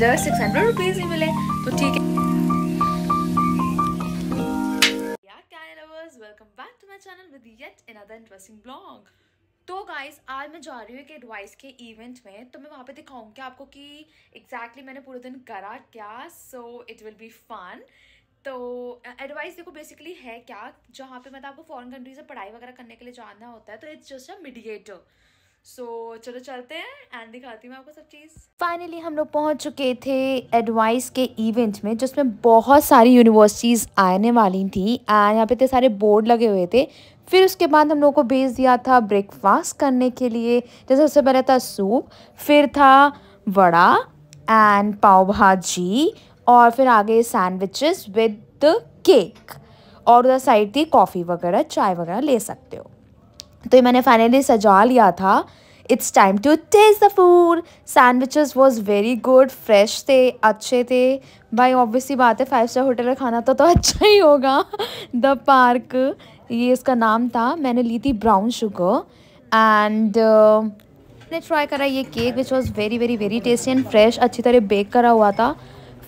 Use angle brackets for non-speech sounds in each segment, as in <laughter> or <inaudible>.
just six hundred rupees ही मिले तो ठीक है welcome back to my channel with yet another interesting blog तो गाइस आज मैं जा रही हूँ एक एडवाइस के इवेंट में तो मैं वहाँ पे दिखाऊंगी आपको कि एग्जैक्टली exactly मैंने पूरे दिन करा क्या so it will be fun तो एडवाइस देखो बेसिकली है क्या जहाँ पे मतलब आपको फॉरेन कंट्री से पढ़ाई वगैरह करने के लिए जाना होता है तो it's just a mediator so so, चलो चलते हैं एंड दिखाती हूँ आपको सब चीज़ फाइनली हम लोग पहुँच चुके थे एडवाइस के इवेंट में जिसमें बहुत सारी यूनिवर्सिटीज़ आने वाली थी एंड यहाँ पे इतने सारे बोर्ड लगे हुए थे फिर उसके बाद हम लोग को भेज दिया था ब्रेकफास्ट करने के लिए जैसे सबसे पहले था सूप फिर था वड़ा एंड पाव भाजी और फिर आगे सैंडविचेस विद केक और उधर साइड थी कॉफ़ी वगैरह चाय वगैरह ले सकते हो तो ये मैंने फाइनली सजा लिया था it's time to test the food sandwiches was very good fresh थे अच्छे थे भाई ऑब्वियसली बात है फाइव स्टार होटल का खाना तो तो अच्छा ही होगा द पार्क ये इसका नाम था मैंने ली थी ब्राउन शुगर एंड मैंने ट्राई करा ये cake which was very very very tasty and fresh अच्छी तरह बेक करा हुआ था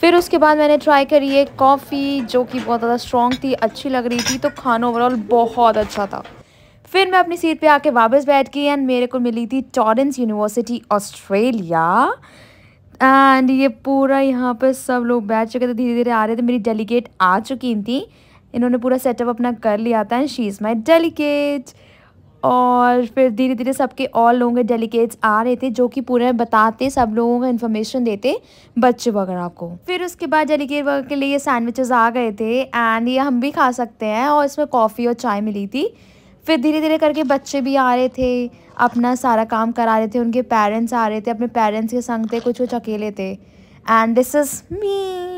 फिर उसके बाद मैंने ट्राई करी है कॉफ़ी जो कि बहुत ज़्यादा स्ट्रॉन्ग थी अच्छी लग रही थी तो खाना ओवरऑल बहुत अच्छा था फिर मैं अपनी सीट पे आके वापस बैठ गई एंड मेरे को मिली थी टॉरेंस यूनिवर्सिटी ऑस्ट्रेलिया एंड ये पूरा यहाँ पर सब लोग बैठ चुके थे धीरे धीरे आ रहे थे मेरी डेलीगेट आ चुकी थी इन्होंने पूरा सेटअप अपना कर लिया था and she is my delegate और फिर धीरे धीरे सबके और लोगों के डेलीगेट्स आ रहे थे जो कि पूरे बताते सब लोगों को इन्फॉर्मेशन देते बच्चे वगैरह को फिर उसके बाद डेलीगेट वगैरह के लिए सैंडविचेस आ गए थे एंड ये हम भी खा सकते हैं और इसमें कॉफ़ी और चाय मिली थी फिर धीरे धीरे करके बच्चे भी आ रहे थे अपना सारा काम करा रहे थे उनके पेरेंट्स आ रहे थे अपने पेरेंट्स के संग थे कुछ कुछ अकेले थे एंड दिस इज़ मी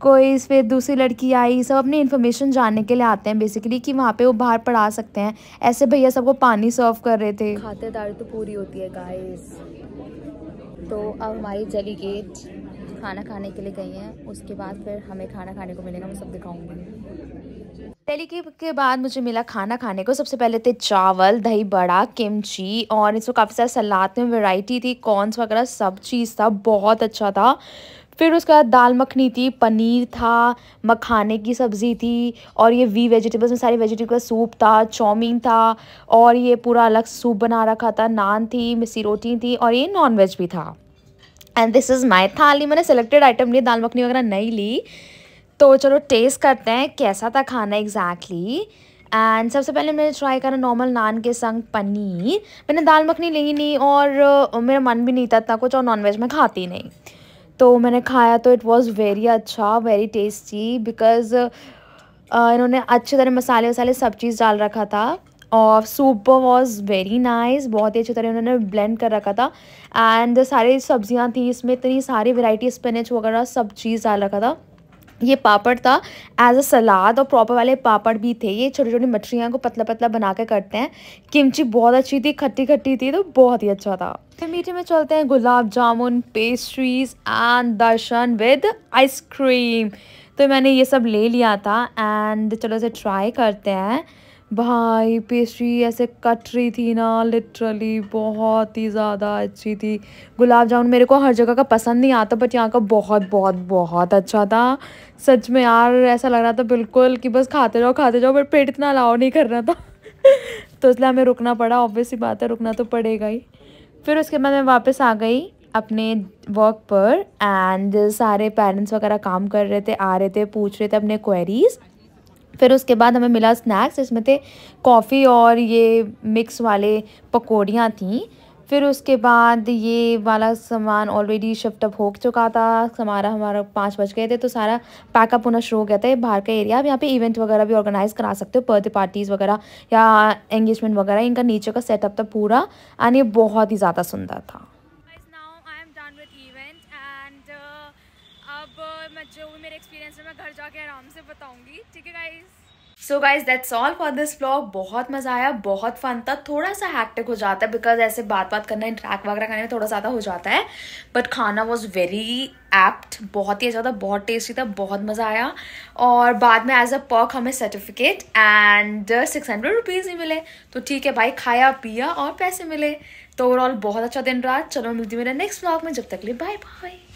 कोई इस दूसरी लड़की आई सब अपनी इन्फॉर्मेशन जानने के लिए आते हैं बेसिकली कि वहाँ पे वो बाहर पढ़ा सकते हैं ऐसे भैया सबको पानी सर्व कर रहे थे खातेदारी तो पूरी होती है गाइस तो अब हमारी जली गेट खाना खाने के लिए गई हैं उसके बाद फिर हमें खाना खाने को मिलेगा मैं सब दिखाऊंगी दिल्ली के, के बाद मुझे मिला खाना खाने को सबसे पहले थे चावल दही बड़ा किमची और इसमें काफ़ी सारे सलाद में वैरायटी थी कॉर्नस वगैरह सब चीज़ था बहुत अच्छा था फिर उसके बाद दाल मखनी थी पनीर था मखाने की सब्ज़ी थी और ये वी वेजिटेबल्स में सारी वेजिटेबल सूप था चाउमीन था और ये पूरा अलग सूप बना रखा था नान थी मिसी रोटी थी और ये नॉन वेज भी था एंड दिस इज़ माई थाली मैंने सेलेक्टेड आइटम लिए दाल मखनी वगैरह नहीं ली तो चलो टेस्ट करते हैं कैसा था खाना एग्जैक्टली एंड सबसे पहले मैंने ट्राई करा नॉर्मल नान के संग पनीर मैंने दाल मखनी ली नहीं और मेरा मन भी नहीं था इतना कुछ और नॉनवेज में खाती नहीं तो मैंने खाया तो इट वॉज़ वेरी अच्छा वेरी टेस्टी बिकॉज़ इन्होंने अच्छे तरह मसाले वसाले सब चीज़ डाल रखा था और सूप वॉज वेरी नाइस बहुत ही अच्छी तरह उन्होंने ब्लेंड कर रखा था एंड सारी सब्जियां थी इसमें इतनी सारी वेराइटी स्पिनच वगैरह सब चीज़ डाल रखा था ये पापड़ था एज अ सलाद और प्रॉपर वाले पापड़ भी थे ये छोटी छोटी मछलियाँ को पतला पतला बना कर करते हैं किमची बहुत अच्छी थी खट्टी खट्टी थी तो बहुत ही अच्छा था फिर मीठे में चलते हैं गुलाब जामुन पेस्ट्रीज एंड दर्शन विद आइसक्रीम तो मैंने ये सब ले लिया था एंड चलो इसे ट्राई करते हैं भाई पेस्ट्री ऐसे कट रही थी ना लिटरली बहुत ही ज़्यादा अच्छी थी गुलाब जामुन मेरे को हर जगह का पसंद नहीं आता बट यहाँ का बहुत बहुत बहुत अच्छा था सच में यार ऐसा लग रहा था बिल्कुल कि बस खाते जाओ खाते जाओ बट पेट इतना अलाव नहीं कर रहा था <laughs> तो इसलिए हमें रुकना पड़ा ऑब्वियसली बात है रुकना तो पड़ेगा ही फिर उसके बाद मैं वापस आ गई अपने वर्क पर एंड सारे पेरेंट्स वगैरह काम कर रहे थे आ रहे थे पूछ रहे थे अपने क्वेरीज़ फिर उसके बाद हमें मिला स्नैक्स इसमें थे कॉफ़ी और ये मिक्स वाले पकौड़ियाँ थीं फिर उसके बाद ये वाला सामान ऑलरेडी शिफ्ट अप हो चुका था हमारा हमारा पाँच बज गए थे तो सारा पैकअप होना शुरू हो गया था बाहर का एरिया आप यहाँ पे इवेंट वगैरह भी ऑर्गेनाइज करा सकते हो बर्थडे पार्टीज़ वगैरह या एंगेजमेंट वगैरह इनका नीचे का सेटअप था पूरा एंड ये बहुत ही ज़्यादा सुंदर था मेरे एक्सपीरियंस है मैं घर जाके आराम से बताऊंगी ठीक है guys so guys that's all for this blog बहुत मजा आया बहुत फन था थोड़ा सा हैक्टिक हो जाता है बिकॉज ऐसे बात बात करना इंटरेक्ट वगैरह करने में थोड़ा ज़्यादा हो जाता है बट खाना वॉज वेरी एप्ट बहुत ही अच्छा था बहुत टेस्टी था बहुत मज़ा आया और बाद में एज अ पर्क हमें certificate and six hundred rupees ही मिले तो ठीक है भाई खाया पिया और पैसे मिले तो ओवरऑल बहुत अच्छा दिन रहा चलो मिलती मेरे नेक्स्ट ब्लॉग में जब तक लिए बाय बाय